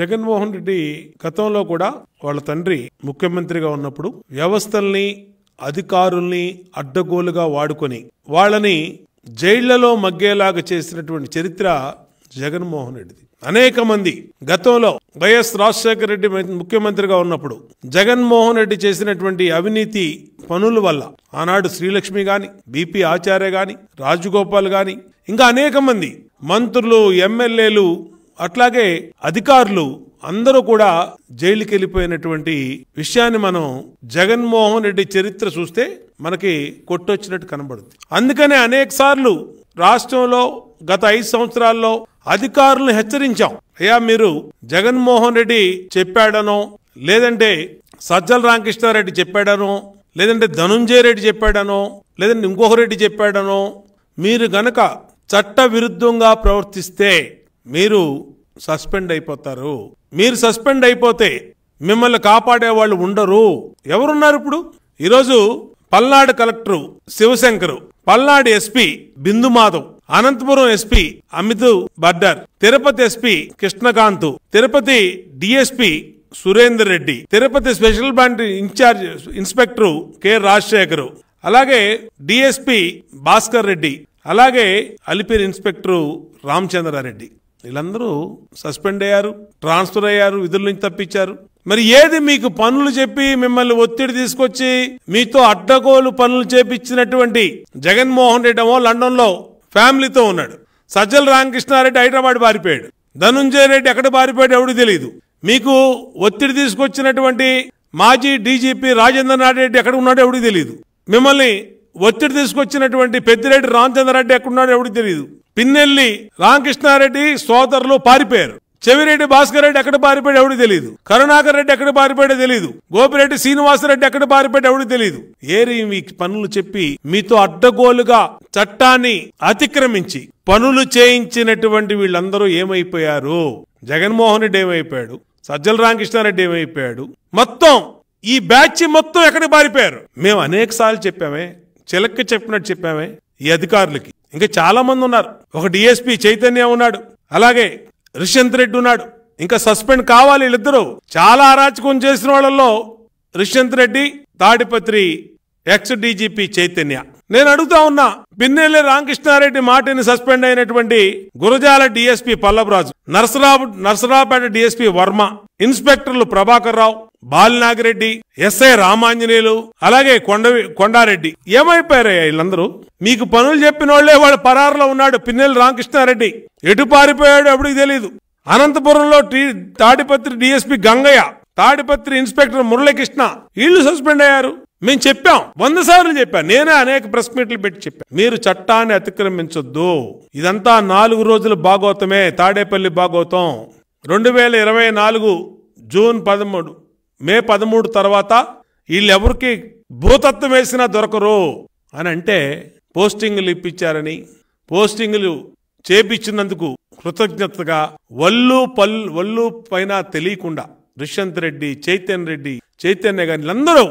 జగన్మోహన్ రెడ్డి గతంలో కూడా వాళ్ళ తండ్రి ముఖ్యమంత్రిగా ఉన్నప్పుడు వ్యవస్థల్ని అధికారుల్ని అడ్డగోలుగా వాడుకొని వాళ్ళని జైళ్లలో మగ్గేలాగా చేసినటువంటి చరిత్ర జగన్మోహన్ రెడ్డిది అనేక మంది గతంలో వైఎస్ రాజశేఖర రెడ్డి ముఖ్యమంత్రిగా ఉన్నప్పుడు జగన్మోహన్ రెడ్డి చేసినటువంటి అవినీతి పనుల వల్ల ఆనాడు శ్రీలక్ష్మి గాని బీపీ ఆచార్య గాని రాజగోపాల్ గాని ఇంకా అనేక మంది మంత్రులు ఎమ్మెల్యేలు అట్లాగే అధికారులు అందరూ కూడా జైలుకి వెళ్ళిపోయినటువంటి విషయాన్ని మనం జగన్మోహన్ రెడ్డి చరిత్ర చూస్తే మనకి కొట్టొచ్చినట్టు కనబడుతుంది అందుకనే అనేక సార్లు రాష్ట్రంలో గత ఐదు సంవత్సరాల్లో అధికారులను హెచ్చరించాం అయ్యా మీరు జగన్మోహన్ రెడ్డి చెప్పాడనో లేదంటే సజ్జల రామకృష్ణారెడ్డి చెప్పాడనో లేదంటే ధనుంజయ రెడ్డి చెప్పాడనో లేదంటే ఇంకొక రెడ్డి చెప్పాడనో మీరు గనక చట్ట విరుద్ధంగా ప్రవర్తిస్తే మీరు సస్పెండ్ అయిపోతారు మీరు సస్పెండ్ అయిపోతే మిమ్మల్ని కాపాడే వాళ్ళు ఉండరు ఎవరున్నారు ఇప్పుడు ఈరోజు Palnadu collector Shivashankar Palnadu SP Bindu Anantapuram SP Amit Bardar Tirupati SP Krishnakanth Tirupati DSP Surender Reddy Tirupati special branch incharge inspector K Rajasekhar అలాగే డిఎస్పి భాస్కర్ రెడ్డి అలాగే అలిపిరి ఇన్స్పెక్టర్ రామచంద్రారెడ్డి వీళ్ళందరూ సస్పెండ్ అయ్యారు ట్రాన్స్ఫర్ అయ్యారు విధుల నుంచి తప్పించారు మరి ఏది మీకు పనులు చెప్పి మిమ్మల్ని ఒత్తిడి తీసుకొచ్చి మీతో అడ్డగోలు పనులు చేపించినటువంటి జగన్మోహన్ రెడ్డి లండన్ లండన్లో ఫ్యామిలీతో ఉన్నాడు సజ్జల రామకృష్ణారెడ్డి హైదరాబాద్ పారిపోయాడు ధనుంజయ రెడ్డి ఎక్కడ పారిపోయాడు ఎవడు తెలియదు మీకు ఒత్తిడి తీసుకొచ్చినటువంటి మాజీ డీజీపీ రాజేంద్రనాథ్ రెడ్డి ఎక్కడ ఉన్నాడో ఎవడికి తెలియదు మిమ్మల్ని ఒత్తిడి తీసుకొచ్చినటువంటి పెద్దిరెడ్డి రామచంద్రారెడ్డి ఎక్కడున్నాడో ఎవడికి తెలియదు పిన్నెల్లి రామకృష్ణారెడ్డి సోదరులు పారిపోయారు చెవిరెడ్డి భాస్కర్ రెడ్డి ఎక్కడ పారిపోయాడు ఎవడు తెలియదు కరుణాకర్ రెడ్డి ఎక్కడ పారిపోయాడో తెలియదు గోపిరెడ్డి శ్రీనివాసరెడ్డి ఎక్కడ పారిపోయాడు ఎవడు తెలియదు ఏరి మీ పనులు చెప్పి మీతో అడ్డగోలుగా చట్టాన్ని అతిక్రమించి పనులు చేయించినటువంటి వీళ్ళందరూ ఏమైపోయారు జగన్మోహన్ రెడ్డి ఏమైపోయాడు సజ్జల రామకృష్ణారెడ్డి ఏమైపోయాడు మొత్తం ఈ బ్యాచ్ మొత్తం ఎక్కడ పారిపోయారు మేము అనేక సార్లు చెప్పామే చిలక్క చెప్పినట్టు చెప్పామే ఈ అధికారులకి ఇంకా చాలామంది ఉన్నారు ఒక డిఎస్పీ చైతన్య ఉన్నాడు అలాగే రిషంత్ రెడ్డి ఉన్నాడు ఇంకా సస్పెండ్ కావాలి వీళ్ళిద్దరూ చాలా అరాచకం చేసిన వాళ్ళల్లో రిషంత్ రెడ్డి తాడిపత్రి ఎక్స్ డీజీపీ చైతన్య నేను అడుగుతా ఉన్నా బిన్నెల్లి రామకృష్ణారెడ్డి మాటిని సస్పెండ్ అయినటువంటి గురజాల డిఎస్పీ పల్లవరాజు నర్సరావు నర్సరావుపేట డిఎస్పీ వర్మ ఇన్స్పెక్టర్లు ప్రభాకర్ రావు బాలినాగిరెడ్డి ఎస్ఐ రామాంజనేయులు అలాగే కొండ కొండారెడ్డి ఏమైపోయారు వీళ్ళందరూ మీకు పనులు చెప్పిన వాళ్లే వాడు పరారులో ఉన్నాడు పిన్నెల్లి రామకృష్ణారెడ్డి ఎటు పారిపోయాడు ఎప్పుడు తెలియదు అనంతపురంలో తాడిపత్రి డిఎస్పీ గంగయ్య తాడిపత్రి ఇన్స్పెక్టర్ మురళీకృష్ణ వీళ్ళు సస్పెండ్ అయ్యారు మేము చెప్పాం వంద సార్లు చెప్పాం నేనే అనేక ప్రెస్ మీట్లు పెట్టి చెప్పాను మీరు చట్టాన్ని అతిక్రమించొద్దు ఇదంతా నాలుగు రోజుల భాగోతమే తాడేపల్లి భాగోతం రెండు వేల ఇరవై నాలుగు జూన్ పదమూడు మే పదమూడు తర్వాత వీళ్ళెవరికి భూతత్వం వేసినా దొరకరు అని అంటే పోస్టింగ్లు ఇప్పించారని పోస్టింగులు చేపించినందుకు కృతజ్ఞతగా వల్లు పల్ వల్లు పైన తెలియకుండా దుష్యంత్ రెడ్డి చైతన్య రెడ్డి చైతన్య గారి అందరూ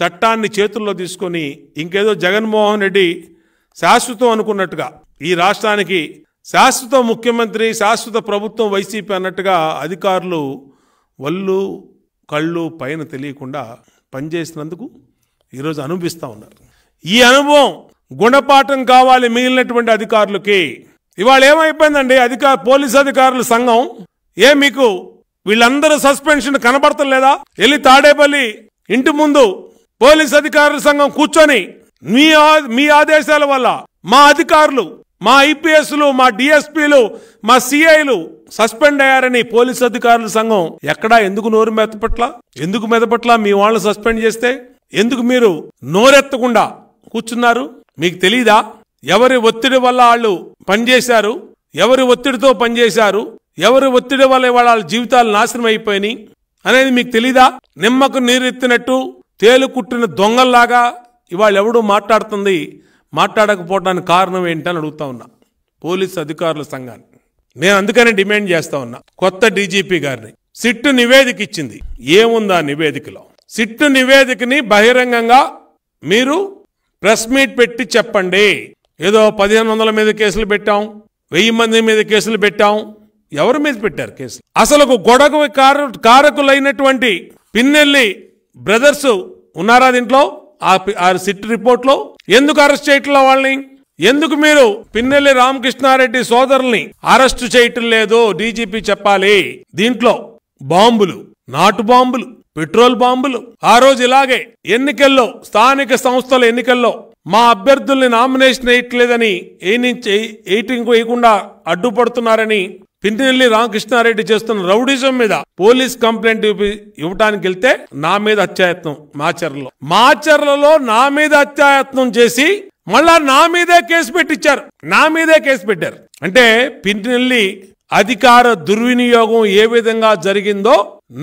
చట్టాన్ని చేతుల్లో తీసుకొని ఇంకేదో జగన్మోహన్ రెడ్డి శాశ్వతం అనుకున్నట్టుగా ఈ రాష్ట్రానికి శాశ్వత ముఖ్యమంత్రి శాశ్వత ప్రభుత్వం వైసీపీ అన్నట్టుగా అధికారులు వల్లు కళ్ళు పైన తెలియకుండా పనిచేసినందుకు ఈరోజు అనుభవిస్తూ ఉన్నారు ఈ అనుభవం గుణపాఠం కావాలి మిగిలినటువంటి అధికారులకి ఇవాళ ఏమైపోయిందండి అధికార పోలీస్ అధికారుల సంఘం ఏ మీకు వీళ్ళందరూ సస్పెన్షన్ కనబడతలేదా వెళ్ళి తాడేపల్లి ఇంటి ముందు పోలీస్ అధికారుల సంఘం కూర్చొని మీ మీ ఆదేశాల వల్ల మా అధికారులు మా ఐపీఎస్లు మా డిఎస్పీలు మా సిఐలు సస్పెండ్ అయ్యారని పోలీస్ అధికారుల సంఘం ఎక్కడా ఎందుకు నోరు మెదపట్ల ఎందుకు మెదపట్ల మీ వాళ్ళని సస్పెండ్ చేస్తే ఎందుకు మీరు నోరెత్తకుండా కూర్చున్నారు మీకు తెలీదా ఎవరి ఒత్తిడి వల్ల వాళ్ళు పనిచేశారు ఎవరి ఒత్తిడితో పనిచేశారు ఎవరి ఒత్తిడి వల్ల వాళ్ళ జీవితాలు నాశనం అయిపోయినాయి అనేది మీకు తెలీదా నిమ్మకు నీరెత్తినట్టు తేలుకుట్టిన దొంగల్లాగా ఇవాళ ఎవడు మాట్లాడుతుంది మాట్లాడకపోవడానికి కారణం ఏంటని అడుగుతా ఉన్నా పోలీస్ అధికారుల సంఘాన్ని నేను అందుకనే డిమాండ్ చేస్తా ఉన్నా కొత్త డీజీపీ గారిని సిట్టు నివేదిక ఇచ్చింది ఏముందా నివేదికలో సిట్టు నివేదికని బహిరంగంగా మీరు ప్రెస్ మీట్ పెట్టి చెప్పండి ఏదో పదిహేను వందల మీద కేసులు పెట్టాం వెయ్యి మంది మీద కేసులు పెట్టాం ఎవరి మీద పెట్టారు కేసులు అసలు గొడవ కారకులైనటువంటి పిన్నెల్లి బ్రదర్స్ ఉన్నారా దీంట్లో ఆ సిట్ రిపోర్ట్లో ఎందుకు అరెస్ట్ చేయట్లా వాళ్ళని ఎందుకు మీరు పిన్నెల్లి రామకృష్ణారెడ్డి సోదరుల్ని అరెస్ట్ చేయటం లేదు డీజీపీ చెప్పాలి దీంట్లో బాంబులు నాటు బాంబులు పెట్రోల్ బాంబులు ఆ రోజు ఇలాగే ఎన్నికల్లో స్థానిక సంస్థల ఎన్నికల్లో మా అభ్యర్థుల్ని నామినేషన్ వేయట్లేదని ఏ నుంచి ఎయిటింగ్ వేయకుండా అడ్డుపడుతున్నారని పింటినెల్లి రామకృష్ణారెడ్డి చేస్తున్న రౌడిజం మీద పోలీస్ కంప్లైంట్ ఇవ్వడానికి వెళ్తే నా మీద అత్యాయత్నం మాచర్లలో మాచర్లలో నా మీద అత్యాయత్నం చేసి మళ్ళా నా మీదే కేసు పెట్టించారు నా మీదే కేసు పెట్టారు అంటే పింటినెల్లి అధికార దుర్వినియోగం ఏ విధంగా జరిగిందో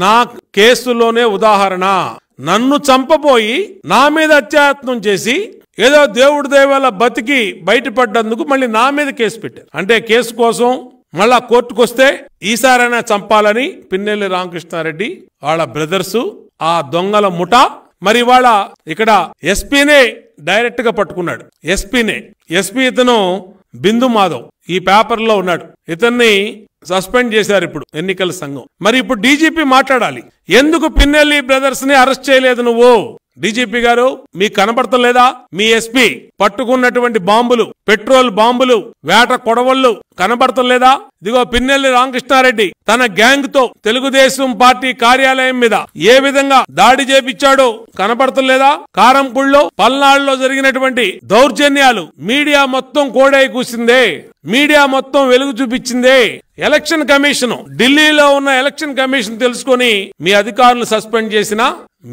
నా కేసులోనే ఉదాహరణ నన్ను చంపబోయి నా మీద అత్యాయత్నం చేసి ఏదో దేవుడి దేవాల బతికి బయటపడ్డందుకు మళ్ళీ నా మీద కేసు పెట్టారు అంటే కేసు కోసం మళ్ళా కోర్టుకు వస్తే ఈసారైనా చంపాలని పిన్నెల్లి రామకృష్ణారెడ్డి వాళ్ళ బ్రదర్సు ఆ దొంగల ముఠ మరి వాళ్ళ ఇక్కడ ఎస్పీనే డైరెక్ట్ గా పట్టుకున్నాడు ఎస్పీనే ఎస్పీ ఇతను బిందు మాధవ్ ఈ పేపర్లో ఉన్నాడు ఇతన్ని సస్పెండ్ చేశారు ఇప్పుడు ఎన్నికల సంఘం మరి ఇప్పుడు డీజీపీ మాట్లాడాలి ఎందుకు పిన్నెల్లి బ్రదర్స్ ని అరెస్ట్ చేయలేదు నువ్వు డీజీపీ గారు మీకు కనబడతలేదా మీ ఎస్పీ పట్టుకున్నటువంటి బాంబులు పెట్రోల్ బాంబులు వేట కొడవళ్లు కనబడతలేదా ఇదిగో పిన్నెల్లి రామకృష్ణారెడ్డి తన గ్యాంగ్ తో తెలుగుదేశం పార్టీ కార్యాలయం మీద ఏ విధంగా దాడి చేపించాడో కనపడతలేదా కారంపుళ్ళో పల్నాడులో జరిగినటువంటి దౌర్జన్యాలు మీడియా మొత్తం కోడై కూసిందే మీడియా మొత్తం వెలుగు చూపించిందే ఎలక్షన్ కమిషన్ ఢిల్లీలో ఉన్న ఎలక్షన్ కమిషన్ తెలుసుకొని మీ అధికారులు సస్పెండ్ చేసినా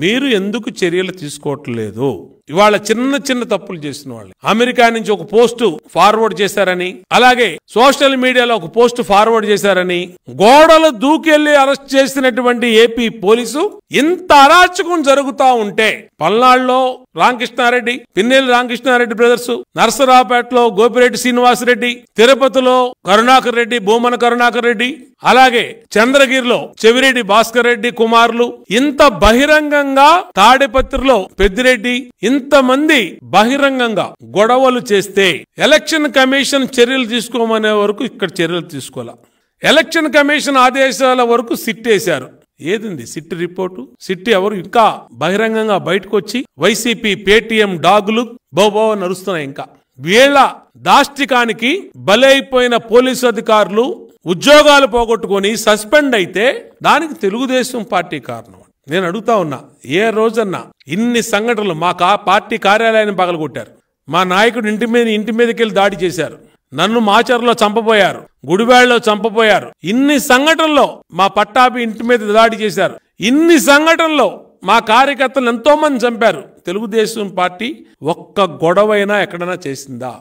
మీరు ఎందుకు చర్యలు తీసుకోవట్లేదు ఇవాళ చిన్న చిన్న తప్పులు చేసిన వాళ్ళు అమెరికా నుంచి ఒక పోస్ట్ ఫార్వర్డ్ చేశారని అలాగే సోషల్ మీడియాలో ఒక పోస్ట్ ఫార్వర్డ్ చేశారని గోడలు దూకెళ్లి అరెస్ట్ చేసినటువంటి ఏపీ పోలీసు ఇంత అరాచకం జరుగుతా ఉంటే పల్నాడులో రామకృష్ణారెడ్డి పిన్నెల్లి రామకృష్ణారెడ్డి బ్రదర్స్ నర్సరావుపేటలో గోపిరెడ్డి శ్రీనివాసరెడ్డి తిరుపతిలో కరుణాకర్ రెడ్డి భూమన కరుణాకర్ రెడ్డి అలాగే చంద్రగిరిలో చెవిరెడ్డి భాస్కర్ రెడ్డి కుమారులు ఇంత బహిరంగంగా తాడిపత్రిలో పెద్దిరెడ్డి ఇంతమంది బహిరంగంగా గొడవలు చేస్తే ఎలక్షన్ కమిషన్ చర్యలు తీసుకోమనే వరకు ఇక్కడ చర్యలు తీసుకోవాలి ఎలక్షన్ కమిషన్ ఆదేశాల వరకు సిట్టేశారు ఏదింది సిట్ రిపోర్టు సిట్ ఎవరు ఇంకా బహిరంగంగా బయటకు వచ్చి వైసీపీ పేటీఎం డాగులు బోబో నరుస్తున్నాయి ఇంకా వీళ్ళ దాష్టికానికి బలైపోయిన పోలీసు అధికారులు ఉద్యోగాలు పోగొట్టుకొని సస్పెండ్ అయితే దానికి తెలుగుదేశం పార్టీ కారణం నేను అడుగుతా ఉన్నా ఏ రోజన్నా ఇన్ని సంఘటనలు ఆ పార్టీ కార్యాలయాన్ని పగలగొట్టారు మా నాయకుడు ఇంటి మీద ఇంటి మీదకి వెళ్ళి దాడి చేశారు నన్ను మాచర్లో చంపబోయారు గుడివాళ్ళలో చంపబోయారు ఇన్ని సంఘటనలో మా పట్టాభి ఇంటి మీద దాడి చేశారు ఇన్ని సంఘటనలో మా కార్యకర్తలు ఎంతోమంది చంపారు తెలుగుదేశం పార్టీ ఒక్క గొడవైనా ఎక్కడైనా చేసిందా